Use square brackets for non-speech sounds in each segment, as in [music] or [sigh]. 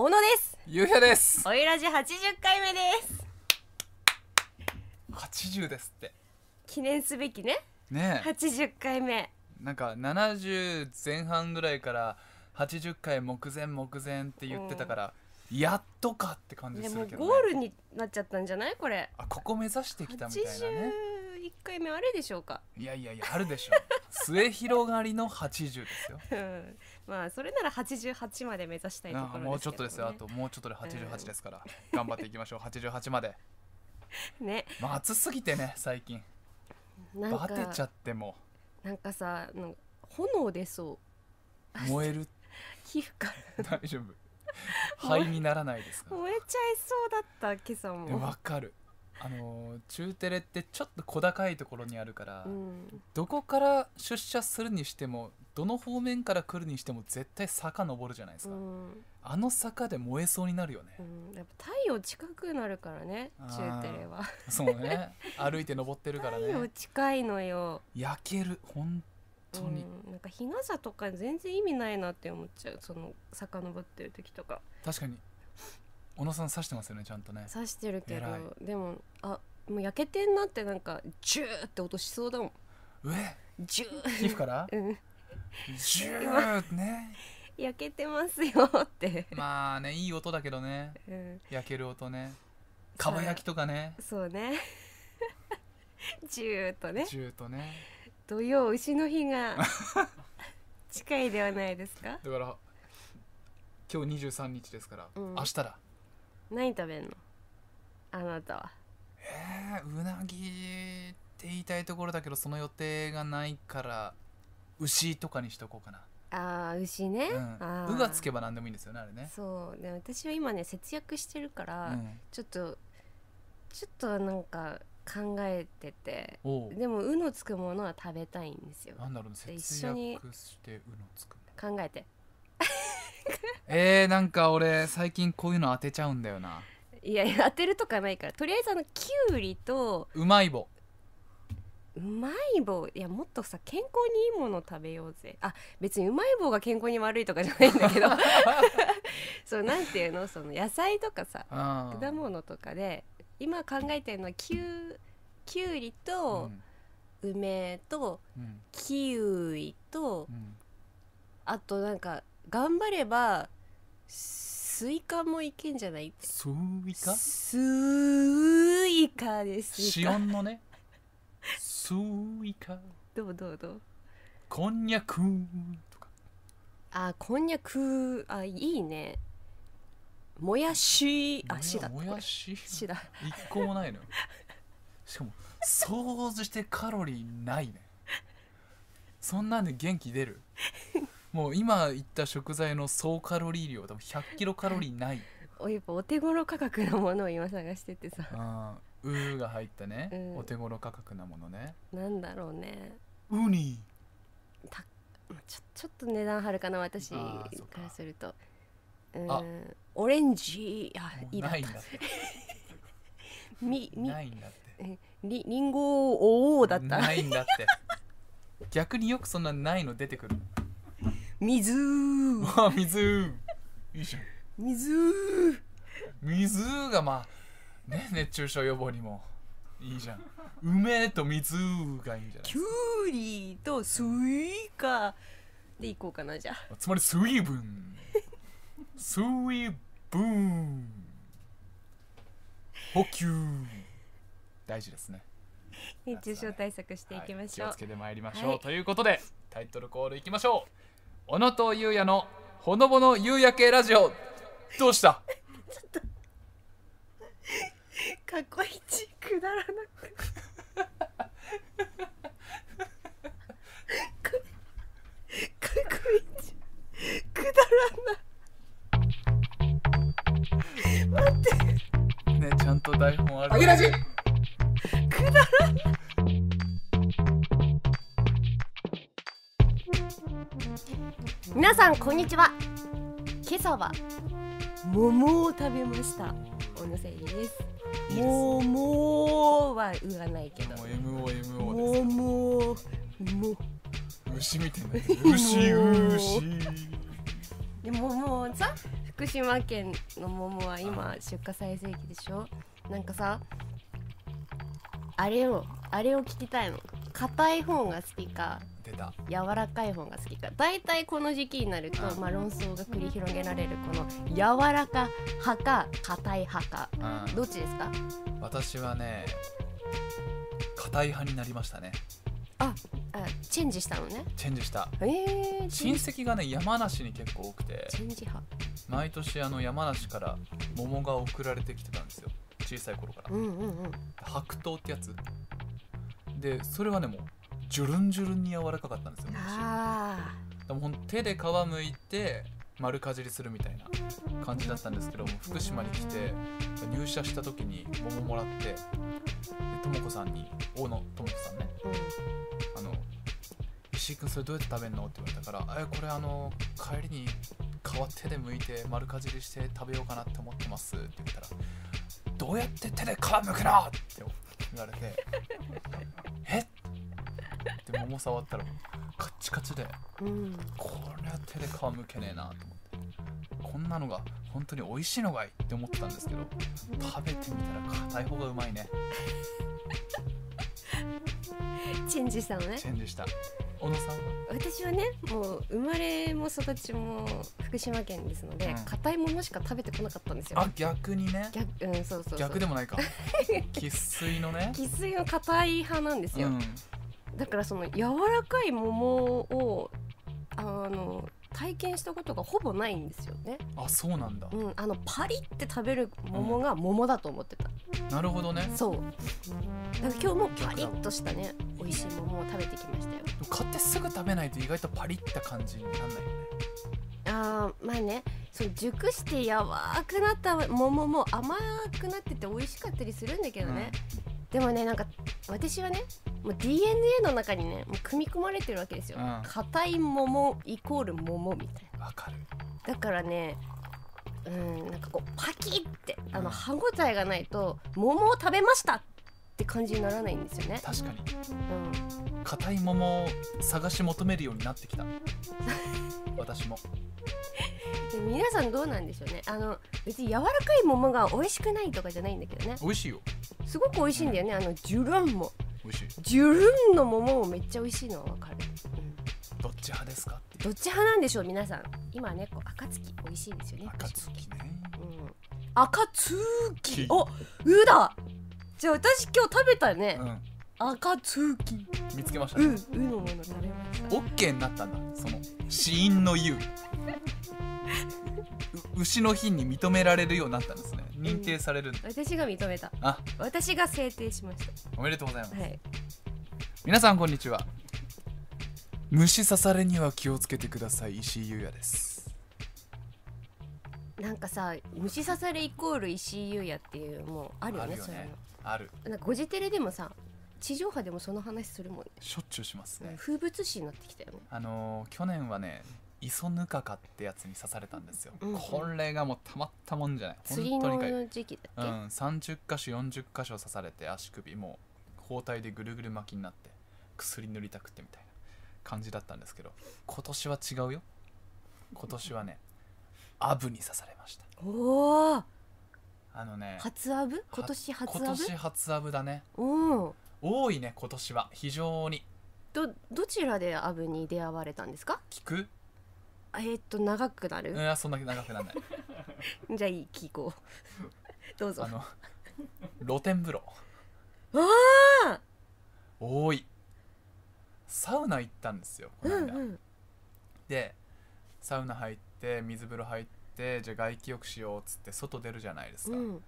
小野ですゆうやですおいらじ八十回目です八十ですって記念すべきねね八十回目なんか七十前半ぐらいから八十回目前目前って言ってたから、やっとかって感じするけでど、もね、ゴールになっちゃったんじゃないこれあここ目指してきたみたいなね81回目あれでしょうかいやいやいやあるでしょう [laughs] 末広がりの80ですようんまあそれなら88まで目指したいところです、ね、もうちょっとですよあともうちょっとで88ですから、うん、頑張っていきましょう88まで [laughs] ねまあ暑すぎてね最近バテちゃってもなんかさなんか炎出そう燃える皮膚から大丈夫灰にならないですか [laughs] 燃えちゃいそうだった今朝もわかるあの中テレってちょっと小高いところにあるから、うん、どこから出社するにしてもどの方面から来るにしても絶対坂登るじゃないですか、うん、あの坂で燃えそうになるよね、うん、やっぱ太陽近くなるからね中テレはそうね歩いて登ってるからね太陽近いのよ焼ける本当に、なんか日傘とか全然意味ないなって思っちゃうそのぼってる時とか確かに小野さん刺してますよねちゃんとね刺してるけどでもあもう焼けてんなってなんかジューって音しそうだもんえジュー皮膚から [laughs] うんジューね [laughs] 焼けてますよってまあねいい音だけどね、うん、焼ける音ねかば焼きとかねそうね [laughs] ジューとねジューとね土曜牛の日が近いではないですかだから今日23日ですから、うん、明日だ何食べんのあなたはえー、うなぎって言いたいところだけどその予定がないから牛とかにしとこうかなあー牛ね、うん、うがつけば何でもいいんですよねあれねそうで私は今ね節約してるから、うん、ちょっとちょっとなんか考えててでも「う」のつくものは食べたいんですよなんだろう、ね、のつく考えて [laughs] えー、なんか俺最近こういうの当てちゃうんだよないやいや当てるとかないからとりあえずあのきゅうりとうまい棒うまい棒いやもっとさ健康にいいもの食べようぜあ別にうまい棒が健康に悪いとかじゃないんだけど [laughs] そうなんていうのその野菜とかさ果物とかで今考えてるのはきゅきゅうりと、梅と、うん、キウイと、うん、あとなんか頑張ればスイカもいけんじゃないスイカスイカですシオンのねスイカどうどうどうこんにゃくとかあこんにゃくあいいねもやしもあしだもやししだ一個もないのしかも想像してカロリーないねそんなんで元気出るもう今言った食材の総カロリー量でも100キロカロリーない [laughs] やっぱお手頃価格のものを今探しててさうーが入ったね、うん、お手頃価格なものねなんだろうねウニたちょちょっと値段張るかな私からするとうんオレンジあいらないんだみみないんだってりりんごおおだったないんだって逆によくそんなないの出てくる水あ水いいじゃん水水がまあね熱中症予防にもいいじゃん梅と水がいいじゃんキュウリとスイカでいこうかなじゃあつまり水分水分補給大事ですね熱中症対策していきましょう、はい、気をつけてまいりましょう、はい、ということでタイトルコールいきましょう小野とゆ也のほのぼの夕焼けラジオどうしたちょっとかっ過い一くだらなく過去一くだらない待ってねちゃんと台本あるあげラジくだらない皆さんこんにちは今朝は桃を食べました小野せいです桃は言わないけどう MOMO です桃虫みたいなでももうさ福島県の桃は今出荷最盛期でしょなんかさあれをあれを聞きたいの硬い方が好きかってた柔らかい方が好きか大体この時期になると、まあ、論争が繰り広げられるこの柔らか派か硬い派か、どっちですか私はね硬い派になりましたねああチェンジしたのねチェンジした、えー、親戚がね山梨に結構多くてチェンジ派毎年あの山梨から桃が送られてきてたんですよ小さい頃から、うんうんうん、白桃ってやつでそれはねもうジュルンジュルンに柔らかかったんですよ昔でも手で皮むいて丸かじりするみたいな感じだったんですけど福島に来て入社した時に桃もらってとも子さんに大野とも子さんね、あの石井君それどうやって食べるのって言われたから「えこれあの帰りに皮手で剥いて丸かじりして食べようかなって思ってます」って言ったら「どうやって手で皮むくの?」って言われて「えっで桃触ったらカッチカチで、うん、これは手で皮むけねえなと思ってこんなのが本当に美味しいのがいいって思ったんですけど食べてみたら硬い方がうまいねチェンジしたのねチェンジした小野さん私はねもう生まれも育ちも福島県ですので硬、うん、いものしか食べてこなかったんですよあ逆にね逆,、うん、そうそう逆でもないか [laughs] 生っ粋のね生っ粋の硬い派なんですよ、うんだからその柔らかい桃をあの体験したことがほぼないんですよねあそうなんだ、うん、あのパリって食べる桃が桃だと思ってた、なるほどねそうだから今日もパリッとしたね美味しい桃を食べてきましたよ買ってすぐ食べないと意外とパリッた感じになんないよねあーまあねその熟してやわくなった桃も甘くなってて美味しかったりするんだけどね、うん、でもねなんか私はねもう DNA の中にねもう組み込まれてるわけですようん硬、い桃イコール桃みたいわかるなだからねうんなんかこうパキってあの歯ごたえがないと桃を食べましたって感じにならないんですよね、確かにうん、硬い桃を探し求めるようになってきた [laughs] 私もで皆さんどうなんでしょうねあの別に柔らかい桃が美味しくないとかじゃないんだけどね美味しいよすごく美味しいんだよねあのジュランも美味しいジュルンの桃もめっちゃ美味しいのわかる、うん、どっち派ですかどっち派なんでしょう皆さん今ねこう暁美味しいですよね暁ねうん暁おうだじゃあ私今日食べたね、うん暁見つけました、ね、ううのもの食べましたオッケーになったんだその死因の言う牛の日に認められるようになったんですね認定されるんだ私が認めたあ私が制定しましたおめでとうございます、はい、皆さんこんにちは虫刺されには気をつけてください石井優也ですなんかさ虫刺されイコール石井優也っていうもうあるよねそういうのあるなんかゴジテレでもさ地上波でもその話するもんねしょっちゅうしますね、風物詩になってきたよねあのー去年はね磯ソかってやつに刺されたんですよ、うんうん、これがもうたまったもんじゃない本当にかい、うん、30箇所40箇所刺されて足首もう包帯でぐるぐる巻きになって薬塗りたくってみたいな感じだったんですけど今年は違うよ今年はねアブに刺されましたおおあのね初アブ今年初アブ今年初アブだねお多いね今年は非常にどどちらでアブに出会われたんですか聞くえー、っと長くなるいやそんな長くならない [laughs] じゃあいい聞こう [laughs] どうぞあの露天風呂あ多いサウナ行ったんですよこの間、うんうん、でサウナ入って水風呂入ってじゃあ外気浴しようっつって外出るじゃないですか、うん、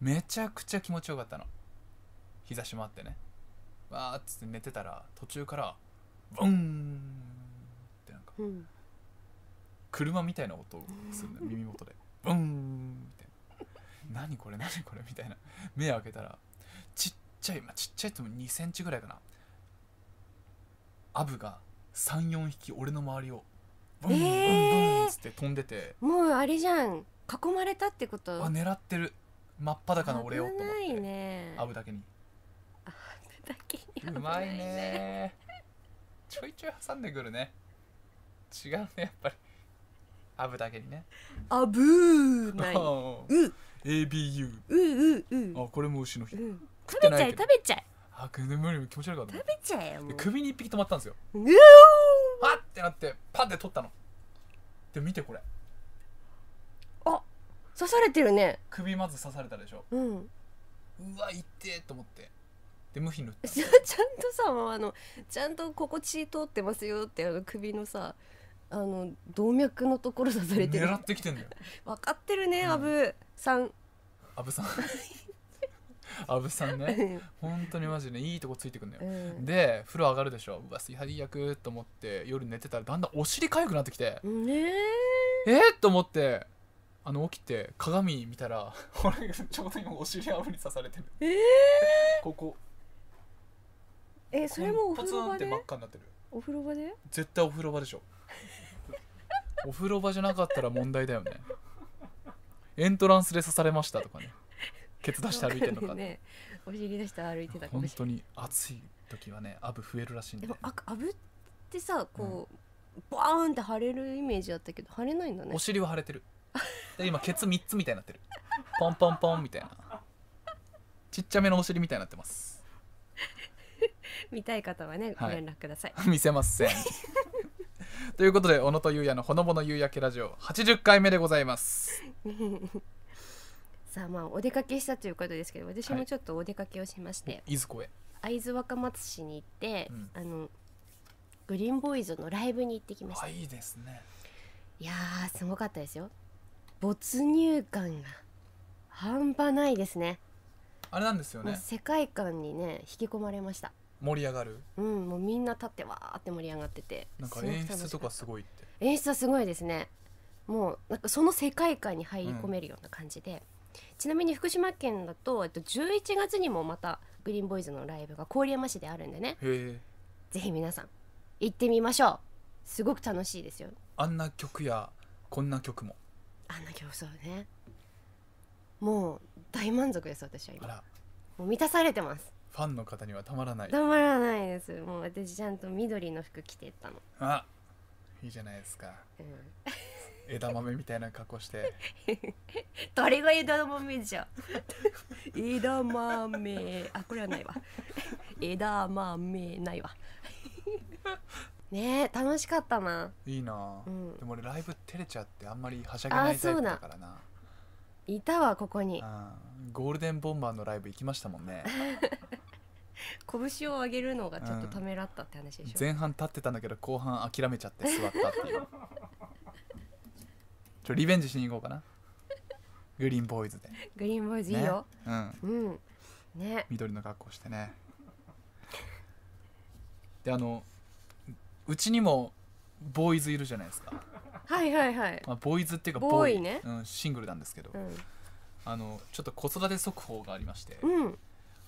めちゃくちゃ気持ちよかったの日差しもあってねわーっつって寝てたら途中からブンってなんか、うん車みたいな音するの耳元でブーンみたいな何これ何これみたいな目開けたらちっちゃい、まあ、ちっちゃいっても2センチぐらいかなアブが34匹俺の周りをブンブンブンっって飛んでて、えー、もうあれじゃん囲まれたってことあ狙ってる真っ裸の俺をと思ってアブだけにアブだけに、ね、うまいねちょいちょい挟んでくるね違うねやっぱりアブだけにねあぶーないう ABU うううあこれも牛の日、食べちゃえ食べちゃえあくね無理気持ち悪かった食べちゃえよ首に一匹止まったんですようわってなってパッて取ったので見てこれあ刺されてるね首まず刺されたでしょうんうわ痛えと思ってで無比塗った [laughs] ちゃんとさあのちゃんと心地通ってますよってあの首のさあの動脈のところ刺されてる狙ってきてんだよ分かってるねうんさん阿部さん阿部 [laughs] さんね本当にマジでいいとこついてくんだようんで風呂上がるでしょうわ最悪と思って夜寝てたらだんだんお尻痒くなってきてねえー、と思ってあの起きて鏡見たら [laughs] 俺ちょうど今お尻あぶに刺されてるええここえそれもお風ポツンって真っ赤になってるお風呂場で絶対お風呂場でしょ [laughs] お風呂場じゃなかったら問題だよねエントランスで刺されましたとかねケツ出して歩いてるのかねお尻出して歩いてたかもしれない本当に暑い時はねアブ増えるらしいんで、ね、アブってさこう、うん、バーンって腫れるイメージだったけど腫れないんだねお尻は腫れてる今ケツ3つみたいになってるポンポンポンみたいなちっちゃめのお尻みたいになってます [laughs] 見たい方はね、ご連絡ください見せませんということで小野と裕也のほのぼの夕焼けラジオ80回目でございます [laughs] さあまあお出かけしたということですけど私もちょっとお出かけをしまして、はい、伊豆へ会津若松市に行って、うん、あのグリーンボーイズのライブに行ってきましたいいですねいやすごかったですよ没入感が半端ないですねあれなんですよね世界観にね引き込まれました盛り上がるうんもうみんな立ってわーって盛り上がっててなんか演出とかすごいって演出はすごいですねもうなんかその世界観に入り込めるような感じで、うん、ちなみに福島県だと、えっと、11月にもまたグリーンボーイズのライブが郡山市であるんでねぜひ皆さん行ってみましょうすごく楽しいですよあんな曲やこんな曲もあんな曲そうねもう大満足です私は今もう満たされてますファンの方にはたまらないたまらないですもう私ちゃんと緑の服着てたのあいいじゃないですか、うん、枝豆みたいな格好して [laughs] 誰が枝豆じゃ枝豆あこれはないわ枝豆ないわね楽しかったないいな、うん、でも俺ライブ照れちゃってあんまりはしゃげないタイプだからないたわここにゴールデンボンバーのライブ行きましたもんね [laughs] 拳を上げるのがちょっとためらったって話でしょ、うん、前半立ってたんだけど後半諦めちゃって座ったっていう [laughs] ちょリベンジしに行こうかなグリーンボーイズでグリーンボーイズいいよ、ね、うん、うんね、緑の格好してねであのうちにもボーイズいるじゃないですかはいはいはい、まあ、ボーイズっていうかボーイね、うん、シングルなんですけど、うん、あのちょっと子育て速報がありまして、うん、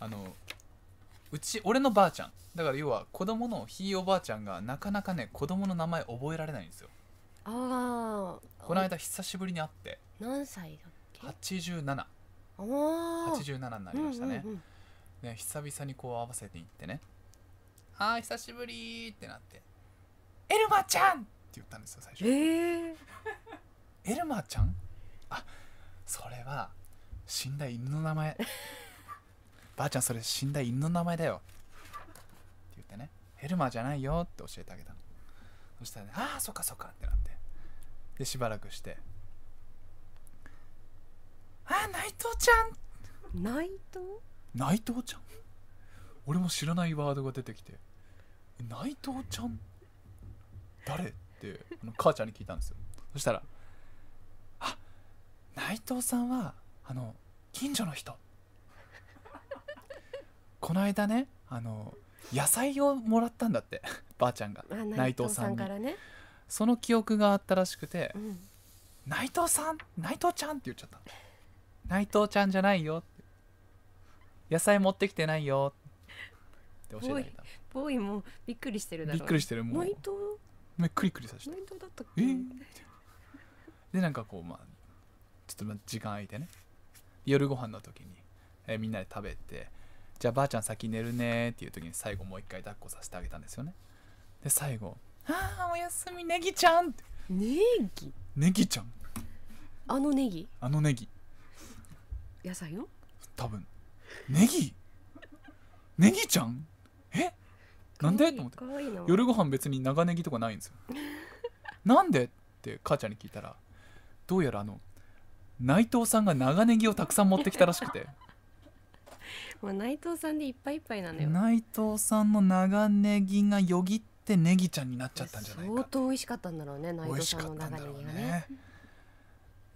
あのうち俺のばあちゃんだから要は子供のひいおばあちゃんがなかなかね子供の名前覚えられないんですよああこの間久しぶりに会って何歳だっけ87あ87になりましたね、うんうんうん、ね久々にこう合わせていってね「ああ久しぶり」ってなって「エルマちゃん!」言ったんですよ最初、えー、エルマーちゃんあそれは死んだ犬の名前 [laughs] ばあちゃんそれ死んだ犬の名前だよって言ってねエルマーじゃないよって教えてあげたのそしたらねああそっかそっかってなってでしばらくしてああ内藤ちゃん内藤内藤ちゃん俺も知らないワードが出てきて内藤ちゃん誰って母ちゃんに聞いたんですよそしたら「あ内藤さんはあの近所の人」この間ねあの野菜をもらったんだってばあちゃんが内藤さんからねその記憶があったらしくて「うん、内藤さん内藤ちゃん」って言っちゃった「内藤ちゃんじゃないよ」野菜持ってきてないよ」って教えてあげたボーイもびっくりしてるだろうびっくりしてるもう内藤目クリクリさせて本当だったっけえーでなんかこうまあちょっと時間空いてね夜ご飯の時に、えーみんなで食べてじゃあばあちゃん先寝るねっていう時に最後もう一回抱っこさせてあげたんですよねで最後「ああおやすみネギちゃん」ってネギネギちゃんあのネギあのネギ野菜の多分ネギネギちゃんなんでと思って夜ご飯別に長ネギとかないんですよ [laughs] なんでって母ちゃんに聞いたらどうやらあの内藤さんが長ネギをたくさん持ってきたらしくて [laughs] もう内藤さんでいっぱいいっぱいなのよ内藤さんの長ネギがよぎってネギちゃんになっちゃったんじゃないか相当美味しかったんだろうね内藤さんの長ネギがねね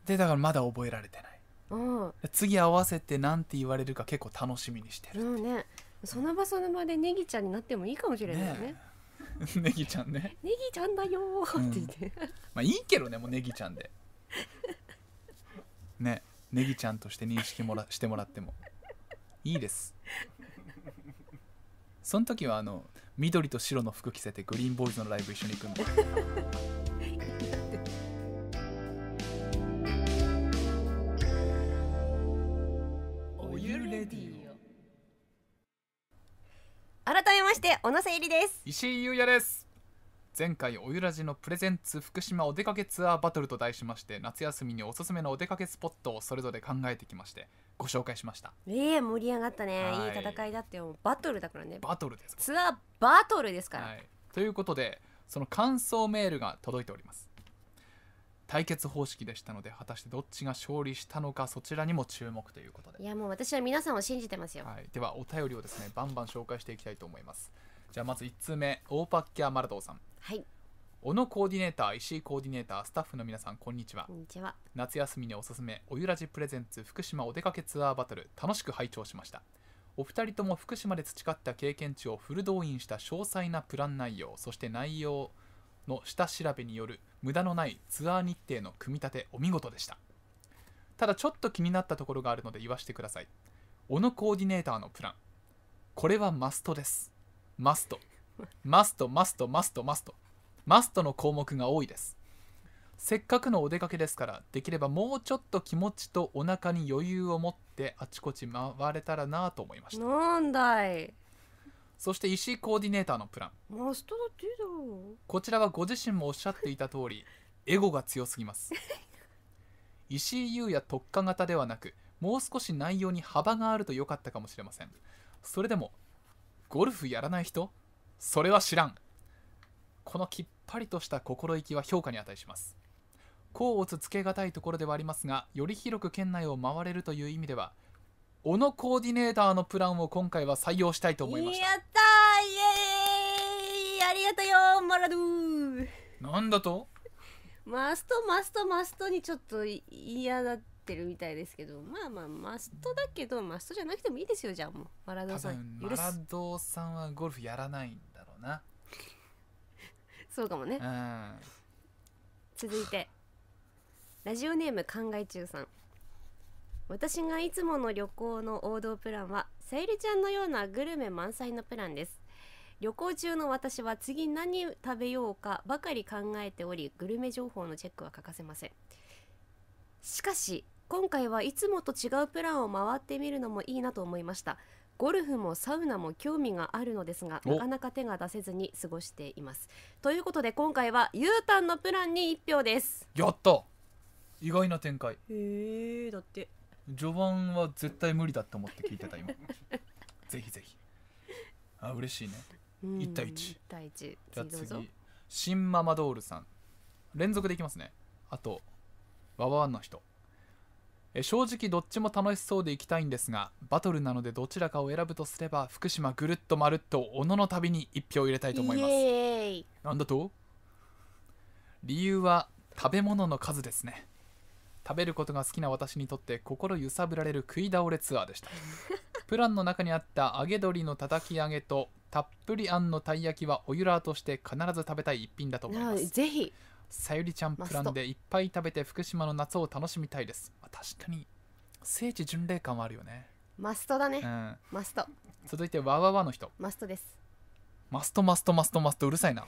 でだからまだ覚えられてない、次合わせて何て言われるか結構楽しみにしてるて、うんねその場その場でネギちゃんになってもいいかもしれないねね [laughs] ネギちゃんねネギちゃんだよーって言って、まあいいけどねもうネギちゃんで [laughs] ねネギちゃんとして認識もらしてもらってもいいですその時はあの緑と白の服着せてグリーンボーイズのライブ一緒に行くんで改めまして小野瀬ゆりです石井優也です前回おゆらじのプレゼンツ福島お出かけツアーバトルと題しまして夏休みにおすすめのお出かけスポットをそれぞれ考えてきましてご紹介しましたええ盛り上がったね、い、いい戦いだってよバトルだからねバトルですツアーバトルですから、はい、ということでその感想メールが届いております対決方式でしたので果たしてどっちが勝利したのかそちらにも注目ということでいやもう私は皆さんを信じてますよ、はい、ではお便りをですねバンバン紹介していきたいと思いますじゃあまず1通目オーパッキャーマラドーさんはい小野コーディネーター石井コーディネータースタッフの皆さんこんにちは夏休みにおすすめおゆらじプレゼンツ福島お出かけツアーバトル楽しく拝聴しましたお二人とも福島で培った経験値をフル動員した詳細なプラン内容そして内容の下調べによる無駄のないツアー日程の組み立てお見事でしたただちょっと気になったところがあるので言わせてください小野コーディネーターのプランこれはマストですマストマストマストマストマストマストの項目が多いですせっかくのお出かけですからできればもうちょっと気持ちとお腹に余裕を持ってあちこち回れたらなと思いましたなんだいそして石井コーディネーターのプランマストだっていいだろうこちらはご自身もおっしゃっていた通り [laughs] エゴが強すぎます [laughs] 石井優也特化型ではなくもう少し内容に幅があると良かったかもしれませんそれでもゴルフやらない人それは知らんこのきっぱりとした心意気は評価に値します甲乙つけがたいところではありますがより広く県内を回れるという意味では小野コーディネーターのプランを今回は採用したいと思いましたやったイエーイありがとうよマラドゥなんだとマストマストマストにちょっと嫌だってるみたいですけどまあまあマストだけどマストじゃなくてもいいですよじゃあもうマラドーさんマラドーさんはゴルフやらないんだろうなそうかもね、うん、続いてラジオネーム考え中さん私がいつもの旅行の王道プランはさゆりちゃんのようなグルメ満載のプランです旅行中の私は次何食べようかばかり考えておりグルメ情報のチェックは欠かせませんしかし今回はいつもと違うプランを回ってみるのもいいなと思いましたゴルフもサウナも興味があるのですがなかなか手が出せずに過ごしていますということで今回はゆうたんのプランに1票ですやった意外な展開へえだって序盤は絶対無理だと思って聞いてた今 [laughs] ぜひぜひあ嬉しいね、1対1 1対1じゃあ次新ママドールさん連続でいきますねあとわわわの人え正直どっちも楽しそうで行きたいんですがバトルなのでどちらかを選ぶとすれば福島ぐるっとまるっとおのの旅に1票入れたいと思いますなんだと理由は食べ物の数ですね食べることが好きな私にとって心揺さぶられる食い倒れツアーでした [laughs] プランの中にあった揚げ鶏のたたき揚げとたっぷりあんのたい焼きはおゆらーとして必ず食べたい一品だと思いますぜひさゆりちゃんプランでいっぱい食べて福島の夏を楽しみたいです、まあ、確かに聖地巡礼感はあるよねマストだね、うん、マスト続いてわわわの人マストですマストマストマストマストうるさいな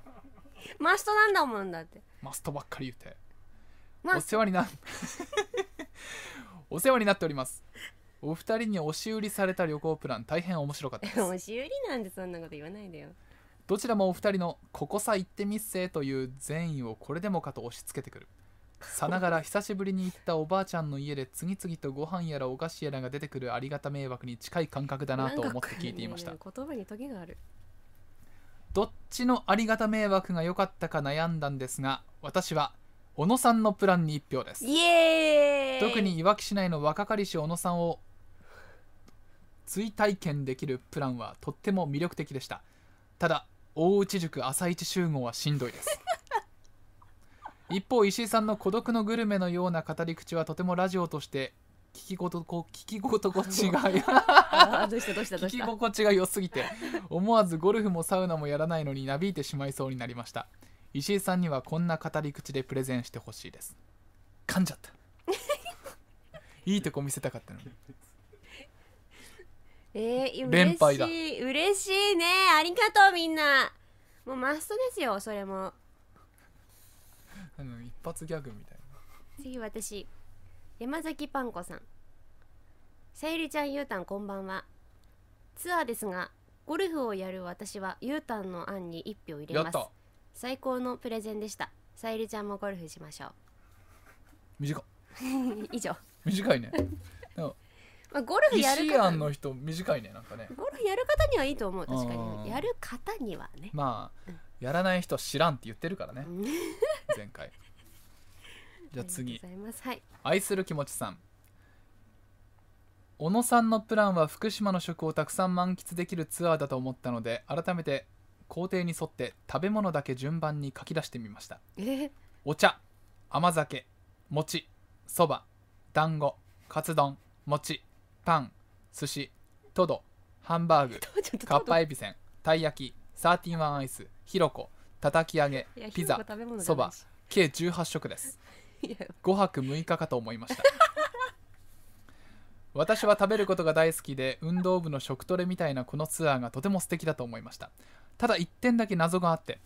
[laughs] マストなんだもんだってマストばっかり言ってお世話になお世話になっておりますお二人に押し売りされた旅行プラン大変面白かったです押し売りなんでそんなこと言わないでよどちらもお二人の「ここさ行ってみっせ」という善意をこれでもかと押し付けてくるさながら久しぶりに行ったおばあちゃんの家で次々とご飯やらお菓子やらが出てくるありがた迷惑に近い感覚だなと思って聞いていました、ね、言葉にトゲがあるどっちのありがた迷惑が良かったか悩んだんですが私は「小野さんのプランに1票ですイエーイ特にいわき市内の若かりし小野さんを追体験できるプランはとっても魅力的でしたただ大内塾朝一集合はしんどいです一方石井さんの孤独のグルメのような語り口はとてもラジオとして聞きごとこ聞き聞き心地が良すぎて思わずゴルフもサウナもやらないのになびいてしまいそうになりました石井さんにはこんな語り口でプレゼンしてほしいです噛んじゃった [laughs] いいとこ見せたかったのにえー、連敗だ嬉しい嬉しいねありがとうみんなもうマストですよそれもあの一発ギャグみたいな次私山崎パン子さんさゆりちゃんゆうたんこんばんはツアーですがゴルフをやる私はゆうたんの案に一票入れます最高のプレゼンでしたさゆりちゃんもゴルフしましょう短 [laughs] 以上短いね [laughs] まあ、ゴルフやる方の人短いねなんかねゴルフやる方にはいいと思う確かにやる方にはねまあ、うん、やらない人知らんって言ってるからね [laughs] 前回じゃあ次はい、愛する気持ちさん小野さんのプランは福島の食をたくさん満喫できるツアーだと思ったので改めて工程に沿って食べ物だけ順番に書き出してみましたお茶甘酒餅そば団子カツ丼餅パン寿司トドハンバーグカッパエビせんたい焼きサーティワンアイスひろこたたき揚げピザそば計18食です5 [laughs] 泊6日かと思いました [laughs] 私は食べることが大好きで運動部の食トレみたいなこのツアーがとても素敵だと思いましたただ一点だけ謎があって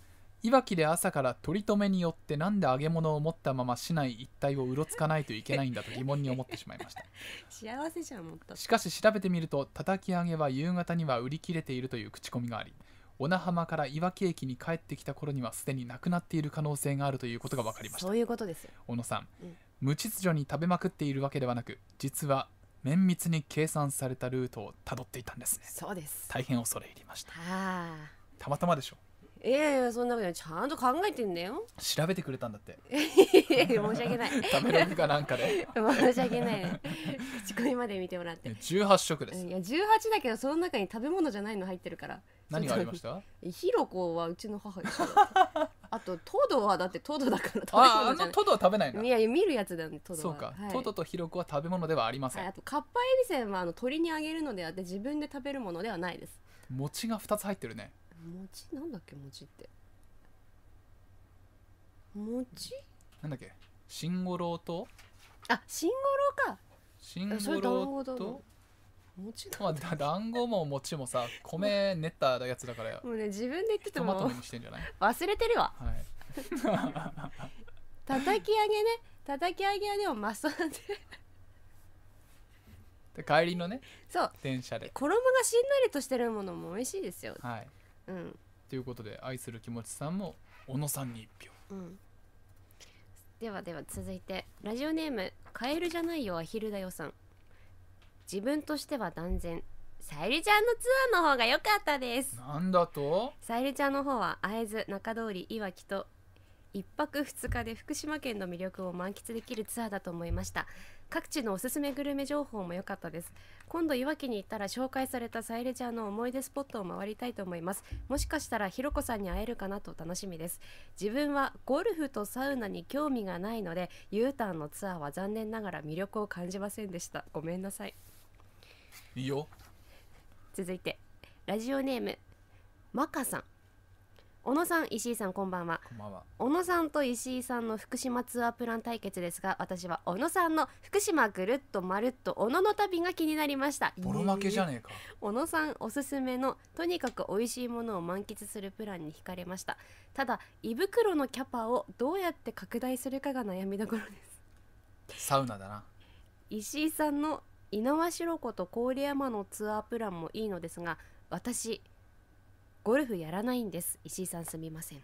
いわきで朝から取り留めによってなんで揚げ物を持ったまま市内一帯をうろつかないといけないんだと疑問に思ってしまいました [laughs] 幸せじゃんもっとしかし調べてみるとたたき揚げは夕方には売り切れているという口コミがあり小名浜からいわき駅に帰ってきた頃にはすでになくなっている可能性があるということが分かりましたそういうことです小野さん、うん、無秩序に食べまくっているわけではなく実は綿密に計算されたルートをたどっていたんですねそうです大変恐れ入りましたはあたまたまでしょいやいやそんなことないちゃんと考えてんだよ調べてくれたんだって [laughs] 申し訳ない食べログかなんかで申し訳ない口コミまで見てもらって18色ですいや18だけどその中に食べ物じゃないの入ってるから何がありましたひろこはうちの母でしょあとトドはだってトドだから食べ物ああのトドは食べないんいや見るやつだねトドはそうか、はい、トドとひろこは食べ物ではありません、はい、あとカッパエビせんはあの鳥にあげるのであって自分で食べるものではないです餅が2つ入ってるね餅なんだっけ餅って餅なんだっけ新五郎とあ新五郎か新五郎と餅だ、まあ、だ団子も餅もさ米練ったやつだからもうね自分で言っててもトマトにしてんじゃない忘れてるわ、はい、[laughs] 叩き上げね叩き上げはでもマストなんでで帰りのねそう電車で衣がしんなりとしてるものも美味しいですよはいうんということで愛する気持ちさんも小野さんに1票うんではでは続いてラジオネーム「カエルじゃないよアヒルだよ」さん自分としては断然さゆりちゃんのツアーの方が良かったですなんだとさゆりちゃんの方は会津中通りいわきと1泊2日で福島県の魅力を満喫できるツアーだと思いました各地のおすすめグルメ情報も良かったです今度いわきに行ったら紹介されたサイレジャーの思い出スポットを回りたいと思いますもしかしたらひろこさんに会えるかなと楽しみです自分はゴルフとサウナに興味がないので U ターンのツアーは残念ながら魅力を感じませんでしたごめんなさいいいよ続いてラジオネームマカさん小野さん石井さんこんばんはこんばんは小野さんと石井さんの福島ツアープラン対決ですが私は小野さんの福島ぐるっとまるっと小野の旅が気になりましたボロ負けじゃねえか小野さんおすすめのとにかく美味しいものを満喫するプランに惹かれましたただ胃袋のキャパをどうやって拡大するかが悩みどころですサウナだな石井さんの猪苗代湖と郡山のツアープランもいいのですが私ゴルフやらないんです石井さんすみません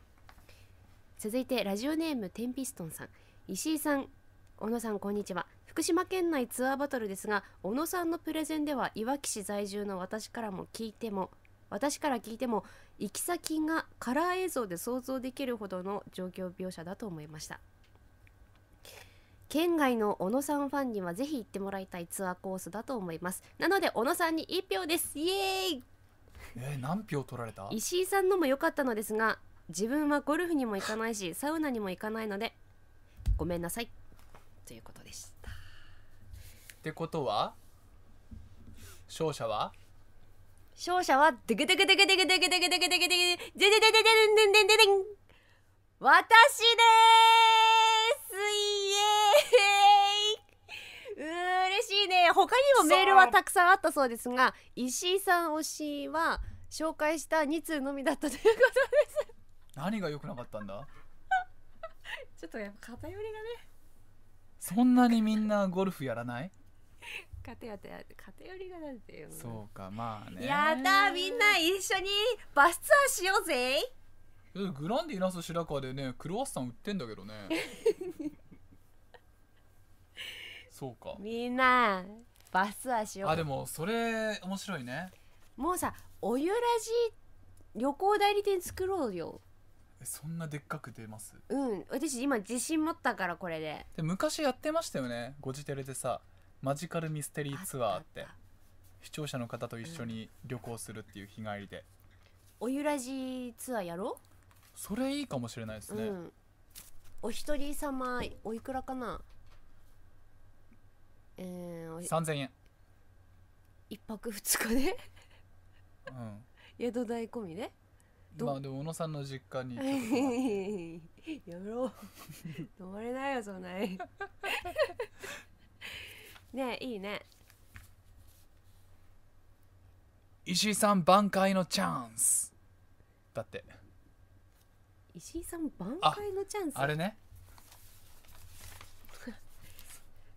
続いてラジオネームテンピストンさん石井さん小野さんこんにちは福島県内ツアーバトルですが小野さんのプレゼンではいわき市在住の私からも聞いても私から聞いても行き先がカラー映像で想像できるほどの状況描写だと思いました県外の小野さんファンにはぜひ行ってもらいたいツアーコースだと思いますなので小野さんに1票ですイエーイえー、何票取られた石井さんのも良かったのですが自分はゴルフにも行かないしサウナにも行かないのでごめんなさいということでしたってことは勝者は勝者はデデデデデデデデデデデデデデ私ですイエーイ嬉しいね他にもメールはたくさんあったそうですが石井さん推しは紹介した2通のみだったということです何が良くなかったんだ [laughs] ちょっとやっぱ偏りがねそんなにみんなゴルフやらない偏りがなんていうのそうかまあねやだみんな一緒にバスツアーしようぜグランディナス白川でねクロワッサン売ってんだけどね [laughs] そうかみんなバスはしようあでもそれ面白いねもうさおゆらじ旅行代理店作ろうよえそんなでっかく出ますうん私今自信持ったからこれでで昔やってましたよねゴジテレでさマジカルミステリーツアーって視聴者の方と一緒に旅行するっていう日帰りで、おゆらじツアーやろうそれいいかもしれないですね、うん、お一人様おいくらかなえー、3000円1泊2日でうん宿代込みねまあでも小野さんの実家に [laughs] やめろ飲まれないよそんなに [laughs] ねえいいね石井さん挽回のチャンスだって石井さん挽回のチャンスあれね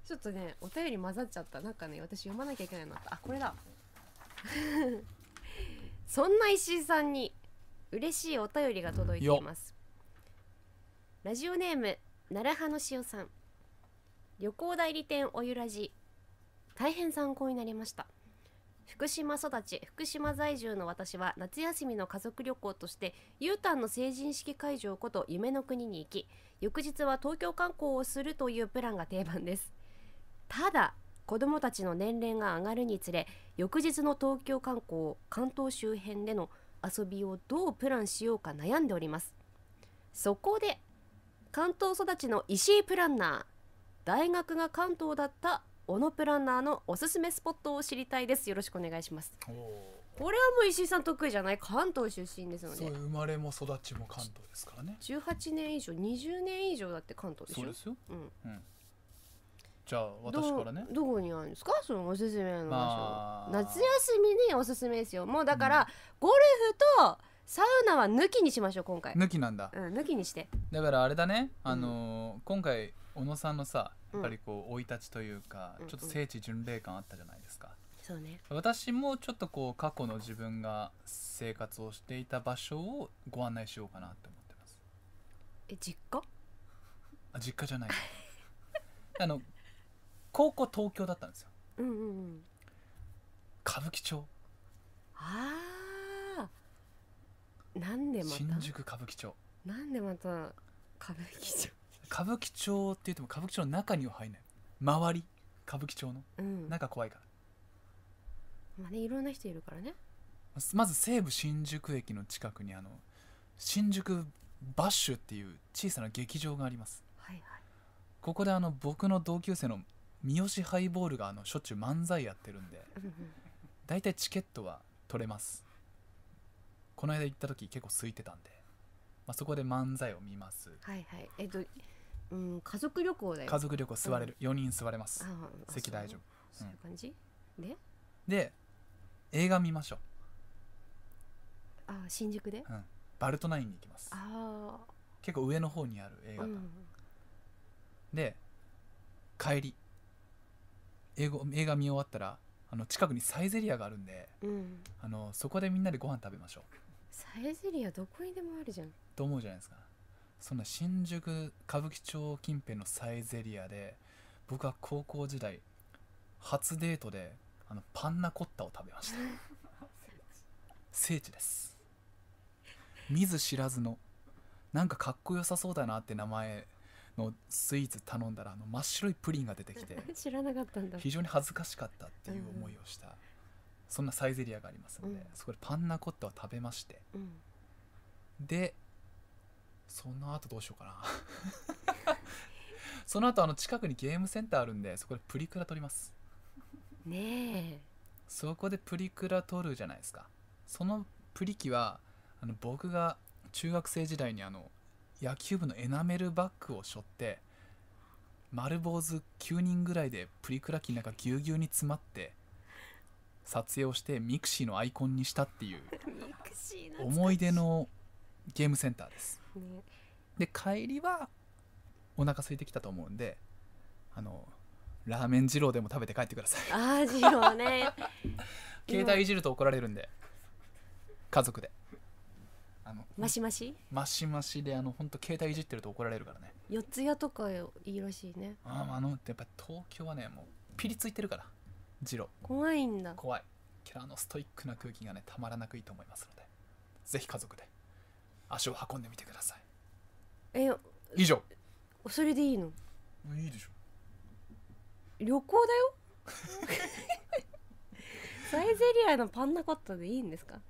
ちょっとねお便り混ざっちゃったなんかね私読まなきゃいけないのあこれだ [laughs] そんな石井さんに嬉しいお便りが届いていますラジオネーム奈良派の塩さん旅行代理店おゆらじ大変参考になりました福島育ち福島在住の私は夏休みの家族旅行として U ターンの成人式会場こと夢の国に行き翌日は東京観光をするというプランが定番ですただ子どもたちの年齢が上がるにつれ翌日の東京観光関東周辺での遊びをどうプランしようか悩んでおりますそこで関東育ちの石井プランナー大学が関東だった小野プランナーのおすすめスポットを知りたいですよろしくお願いしますこれはもう石井さん得意じゃない関東出身ですので生まれも育ちも関東ですからね18年以上20年以上だって関東でしょそうですよ、うん、うんじゃあ私からねどこにあるんですかそのおすすめの場所、まあ、夏休みにおすすめですよもうだから、うん、ゴルフとサウナは抜きにしましょう今回抜きなんだ、うん、抜きにしてだからあれだねあのーうん、今回小野さんのさやっぱりこう生い立ちというか、うん、ちょっと聖地巡礼感あったじゃないですか、そうね、私もちょっとこう過去の自分が生活をしていた場所をご案内しようかなって思ってますえ実家あ実家じゃない [laughs] あの高校東京だったんですよ、うんうんうん、歌舞伎町ああんでまた新宿歌舞伎町なんでまた歌舞伎町歌舞伎町って言っても歌舞伎町の中には入んない周り歌舞伎町の、うん、か怖いからまあねいろんな人いるからねまず西武新宿駅の近くにあの新宿バッシュっていう小さな劇場があります、はいはい、ここであの僕の同級生の三好ハイボールがあのしょっちゅう漫才やってるんで大体チケットは取れますこの間行った時結構空いてたんで、まあ、そこで漫才を見ますはいはいえっと、うん、家族旅行だよ家族旅行座れる、うん、4人座れます席大丈夫そういう感じ、ん、でで映画見ましょうあ新宿で、うん、バルトナインに行きますあ結構上の方にある映画館、うん、で帰り英語映画見終わったらあの近くにサイゼリアがあるんで、うん、あのそこでみんなでご飯食べましょうサイゼリアどこにでもあるじゃんと思うじゃないですかそんな新宿歌舞伎町近辺のサイゼリアで僕は高校時代初デートであのパンナコッタを食べました [laughs] 聖地です見ず知らずのなんかかっこよさそうだなって名前のスイーツ頼んだらあの真っ白いプリンが出てきて [laughs] 知らなかったんだ非常に恥ずかしかったっていう思いをした、うん、そんなサイゼリアがありますので、うん、そこでパンナコッタを食べまして、うん、でその後どうしようかな [laughs] その後あの近くにゲームセンターあるんでそこでプリクラ撮りますねえそこでプリクラ撮るじゃないですかそのプリキはあの僕が中学生時代にあの野球部のエナメルバッグを背負って丸坊主9人ぐらいでプリクラ機の中ぎゅうぎゅうに詰まって撮影をしてミクシーのアイコンにしたっていう思い出のゲームセンターです。で帰りはお腹空いてきたと思うんであのラーメン二郎でも食べて帰ってください。ああ二郎ね [laughs] 携帯いじると怒られるんで家族で。あのマシマシマシマシであの本当携帯いじってると怒られるからね四ツ谷とかいいらしいねあああのやっぱ東京はねもうピリついてるからジロ怖いんだ怖いキャラのストイックな空気がねたまらなくいいと思いますのでぜひ家族で足を運んでみてくださいえ以上それでいいのいいでしょ旅行だよ [laughs] サイゼリアのパンナコッタでいいんですか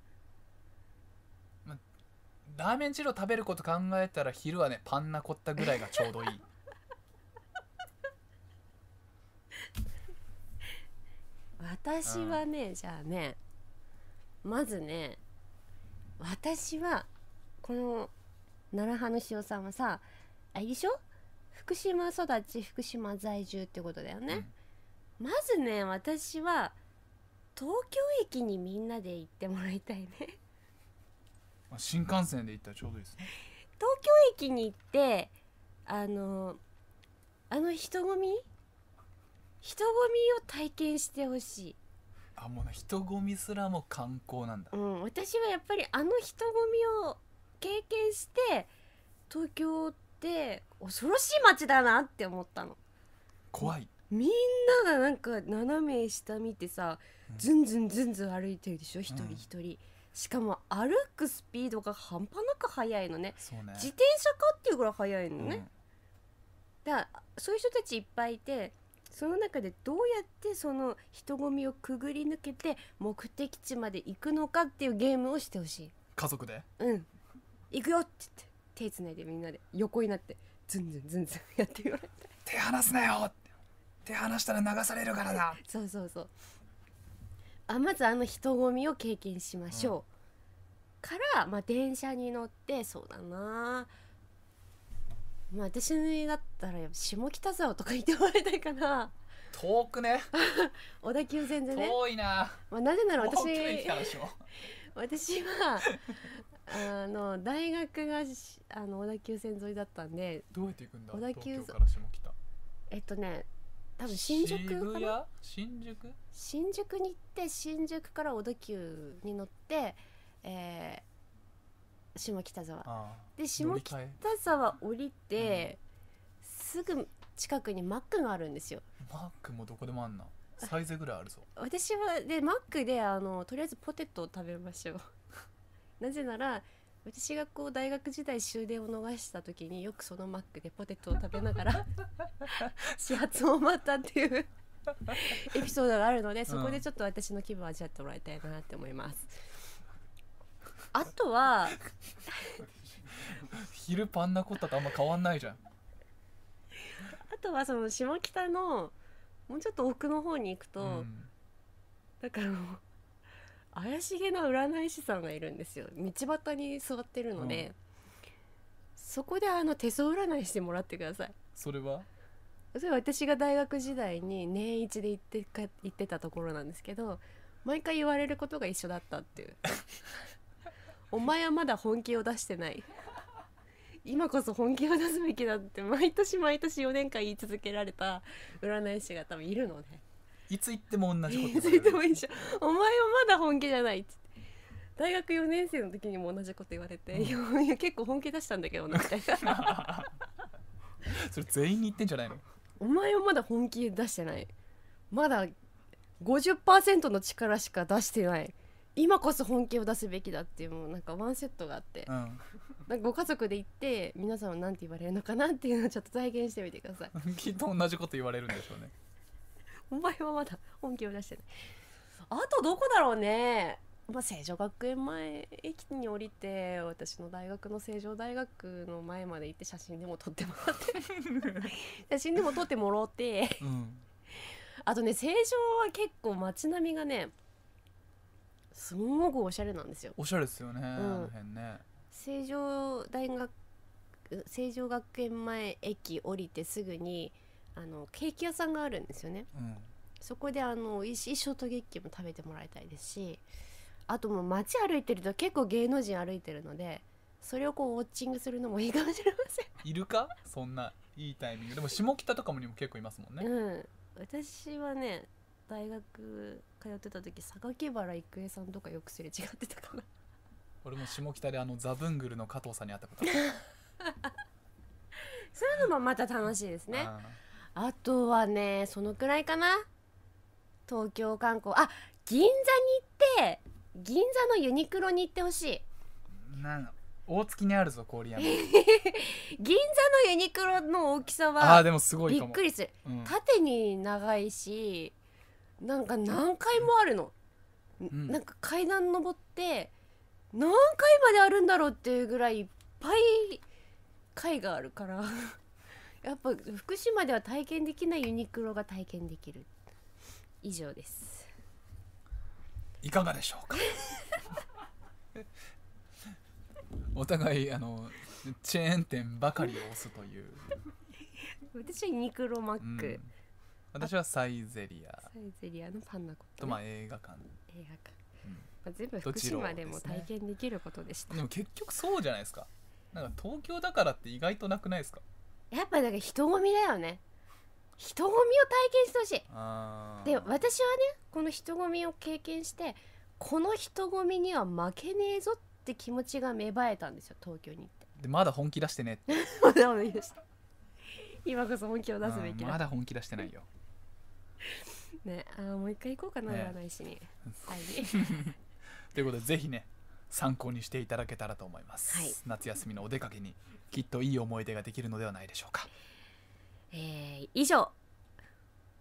ラーメン二郎食べること考えたら昼はねパンナコッタぐらいがちょうどいい [laughs] 私はね、じゃあねまずね私はこの奈良派の塩さんはさあれでしょ福島育ち福島在住ってことだよね、まずね私は東京駅にみんなで行ってもらいたいねまあ、新幹線で行ったらちょうどいいですね東京駅に行ってあのあの人混み人混みを体験してほしいあもう人混みすらも観光なんだ、うん、私はやっぱりあの人混みを経験して東京って恐ろしい街だなって思ったの怖いみんながなんか斜め下見てさ、うん、ずんずんずんずん歩いてるでしょ一人一人、うんしかも歩くスピードが半端なく速いのね、ね、自転車かっていうぐらい速いのね、うん、だからそういう人たちいっぱいいてその中でどうやってその人混みをくぐり抜けて目的地まで行くのかっていうゲームをしてほしい家族でうん行くよって言って手つないでみんなで横になってズンズンズンズンやって言われて手離すなよ手離したら流されるからなそうそうそうあまずあの人混みを経験しましょう、うんから、まあ、電車に乗ってそうだなまあ私だったら下北沢とか行ってもらいたいかな遠くね [laughs] 小田急線でね遠いな、まあ、なぜなら私 [laughs] 私は [laughs] あの大学があの小田急線沿いだったんでどうやって行くんだ小田急線えっとね多分新宿かな新宿新宿に行って新宿から小田急に乗って、えー、下北沢で下北沢降りて、うん、すぐ近くにマックがあるんですよマックもどこでもあんなサイズぐらいあるぞ私はでマックであのとりあえずポテトを食べましょう [laughs] なぜなら私がこう大学時代終電を逃した時によくそのマックでポテトを食べながら [laughs] 始発を待ったっていう [laughs] エピソードがあるのでそこでちょっと私の気分を味わってもらいたいなって思います。あとは昼パンナコッタとあんま変わんないじゃん。[laughs] あとはその下北のもうちょっと奥の方に行くと、うん、だからもう。怪しげな占い師さんがいるんですよ道端に座ってるので、うん、そこであの手相占いしてもらってくださいそれはそれ私が大学時代に年一で行ってか行ってたところなんですけど毎回言われることが一緒だったっていう [laughs] お前はまだ本気を出してない今こそ本気を出すべきだって毎年毎年4年間言い続けられた占い師が多分いるのねいつ行っても同じこといつ行っても一緒お前はまだ本気じゃないっつって大学4年生の時にも同じこと言われて、うん、いや結構本気出したんだけどなみたいなそれ全員に言ってんじゃないのお前はまだ本気出してないまだ50%の力しか出してない今こそ本気を出すべきだっていうもうなんかワンセットがあって、うん、なんかご家族で行って皆さんは何て言われるのかなっていうのをちょっと体験してみてください [laughs] きっと同じこと言われるんでしょうねお前はまだ本気を出してないあとどこだろうねまあ、成城学園前駅に降りて私の大学の成城大学の前まで行って写真でも撮ってもらって [laughs] 写真でも撮ってもらってうん、あとね成城は結構街並みがねすごくおしゃれなんですよおしゃれですよね、うん、あの辺ね成城大学成城学園前駅降りてすぐにあのケーキ屋さんがあるんですよね、うん、そこであの一生ショートケーキも食べてもらいたいですしあともう街歩いてると結構芸能人歩いてるのでそれをこうウォッチングするのもいいかもしれませんいるかそんないいタイミングでも下北とかもにも結構いますもんねうん私はね大学通ってた時榊原郁恵さんとかよくすれ違ってたかな俺も下北であのザブングルの加藤さんに会ったことある [laughs] そういうのもまた楽しいですねあとはねそのくらいかな東京観光あ銀座に行って銀座のユニクロに行ってほしいなの大月にあるぞ郡山 [laughs] 銀座のユニクロの大きさはあでもすごいびっくりする、うん、縦に長いしなんか何階もあるの、うん、なんか階段登って何階まであるんだろうっていうぐらいいっぱい階があるからやっぱ福島では体験できないユニクロが体験できる以上ですいかがでしょうか [laughs] お互いあのチェーン店ばかりを押すという私はユニクロマック、うん私はサイゼリアサイゼリアのパンナコと、ね、まあ映画館映画館、うん、まあ、全部福島でも体験できることでしたで,、も結局そうじゃないですかなんか東京だからって意外となくないですかやっぱだから人混みだよね人混みを体験してほしいで私はねこの人混みを経験してこの人混みには負けねえぞって気持ちが芽生えたんですよ東京に行ってでまだ本気出してねって [laughs] まだ本気出し今こそ本気を出すべきまだ本気出してないよねあもう一回行こうかな占い師に、ね、[laughs] はい [laughs] ということでぜひね参考にしていただけたらと思います、はい、夏休みのお出かけにきっといい思い出ができるのではないでしょうか、えー、以上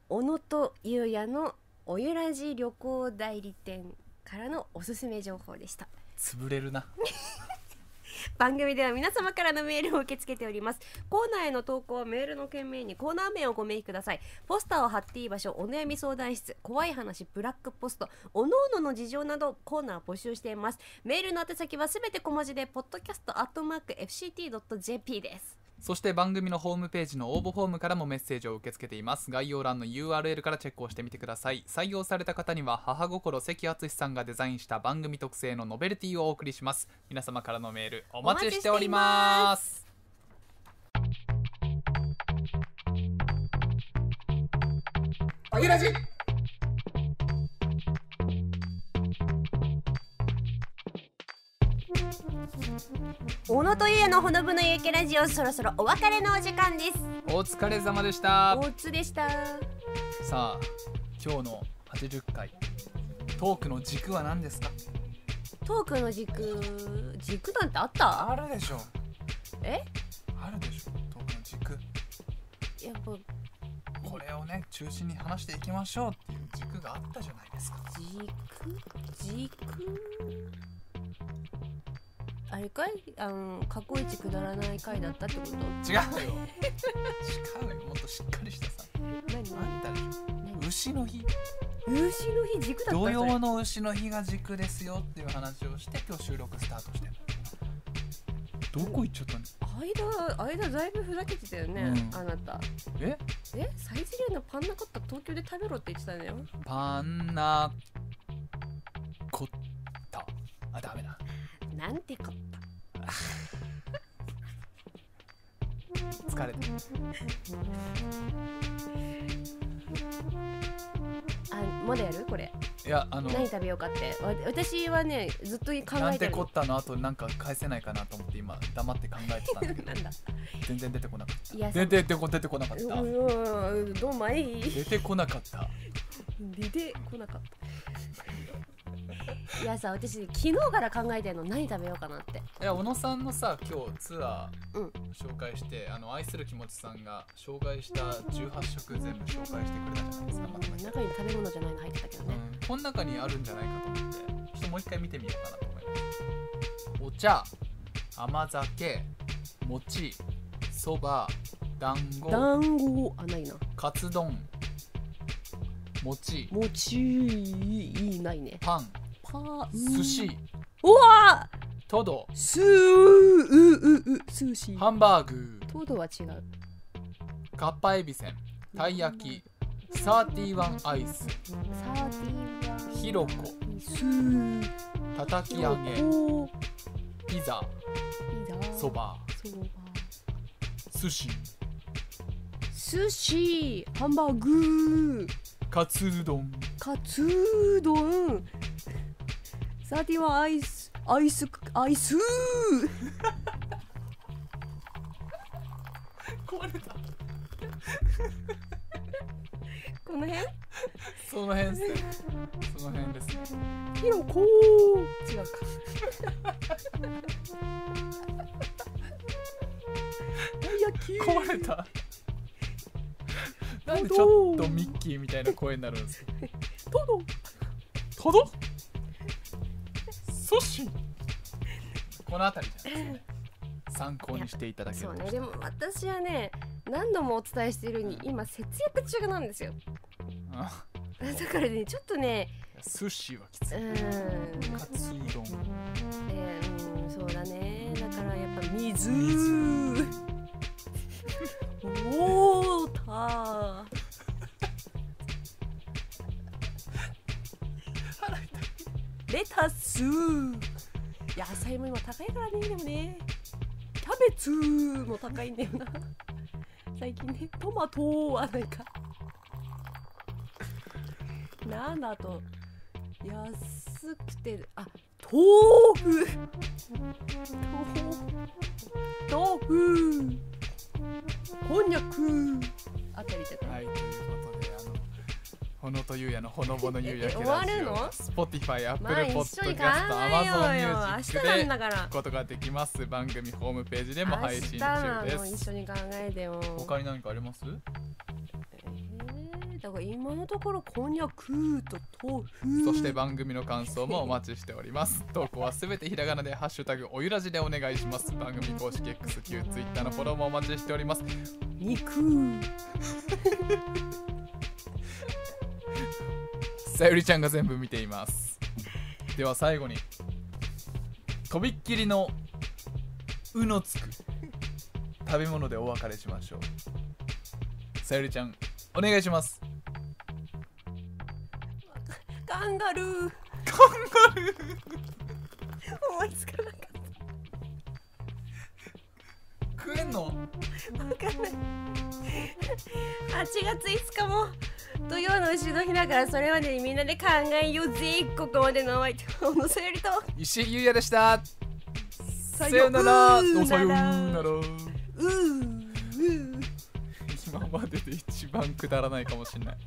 小野と裕也のおゆらじ旅行代理店からのおすすめ情報でした潰れるな [laughs] 番組では皆様からのメールを受け付けておりますコーナーへの投稿はメールの件名にコーナー名をご明記くださいポスターを貼っていい場所お悩み相談室怖い話ブラックポストおのおのの事情などコーナー募集していますメールの宛先はすべて小文字で podcast.fct.jp ですそして番組のホームページの応募フォームからもメッセージを受け付けています。概要欄の URL からチェックをしてみてください。採用された方には母心関敦さんがデザインした番組特製のノベルティをお送りします。皆様からのメールお待ちしております。あげラジ小野とゆやのほのぶのゆうけラジオそろそろお別れのお時間ですお疲れ様でしたおつでしたさあ今日の80回トークの軸は何ですかトークの軸軸なんてあったあるでしょえあるでしょトークの軸やっぱこれをね中心に話していきましょうっていう軸があったじゃないですか軸軸あれかいあの過去一くだらない回だったってこと違うよ違うよもっとしっかりしたさ何あんたでしょ牛の日牛の日軸だった土曜の牛の日が軸ですよっていう話をして今日収録スタートしてどこ行っちゃったの間間だいぶふざけてたよね、うんあなたええサイゼリアのパンナコッタ東京で食べろって言ってたんだよパンナコッタあダメだなんてこった疲れたあまだやるこれいやあの何食べようかって私はねずっと考えてるなんてこったの後なんか返せないかなと思って今黙って考えてたんだけど [laughs] 全然出てこなかったいや出てこ出てこなかったうんどうもいい出てこなかった出てこなかったいやさ私昨日から考えてるの何食べようかなっていや小野さんのさ今日ツアー紹介して、うん、あの愛する気持ちさんが紹介した18食全部紹介してくれたじゃないですか、ま、中に食べ物じゃないの入ってたけどね、うん、この中にあるんじゃないかと思ってちょっともう一回見てみようかなと思いますお茶甘酒餅そば団子団子あないなカツ丼餅餅いいないねパンは寿司うわトドすうううう寿司ハンバーグトドは違うかっぱえびせんたい焼きサーティワンアイスサーティワンひろこたたき上げピザそば寿司寿司ハンバーグカツうどんカツうどんサティワアイス、アイス、アイス [laughs] 壊れた [laughs] この辺その辺ですね。その辺ですね。ひろこー違うか。[laughs] 壊れた。なんでちょっとミッキーみたいな声になるんですか。トド。トド。ソシこの辺りじゃないですね参考にしていただけるそうねでも私はね何度もお伝えしているように今節約中なんですよあ [laughs] だからねちょっとね寿司はきついうんカツ丼えー、うんそうだねだからやっぱ水水ウォ [laughs] ーターレタス野菜も今高いからねでもねキャベツも高いんだよな最近ねトマトはなんかなんだと安くてあ豆腐豆腐こんにゃくあたりじゃない、ほのとゆうやのほのぼのゆうやけラジオ。終わるのファイアップルポッドキャストアマゾン a ュー a m a z o で聞くことができます。番組ホームページでも配信中です。一緒に考えて他に何かありますえだから今のところこんにゃくと豆腐そして番組の感想もお待ちしております投稿はすべてひらがなで「ハッシュタグおゆらじ」でお願いします番組公式 XQ Twitter のフォローもお待ちしております肉 [laughs] さゆりちゃんが全部見ていますでは最後にとびっきりの「う」のつく食べ物でお別れしましょうさゆりちゃんお願いしますカンガルーカンガルー思いつかなかった食えんの分かんない8月5日も土曜の後の日だからそれまでにみんなで考えようぜここまでのお相手小野さゆと石井優也でしたさようならさよなら今までで一番くだらないかもしれない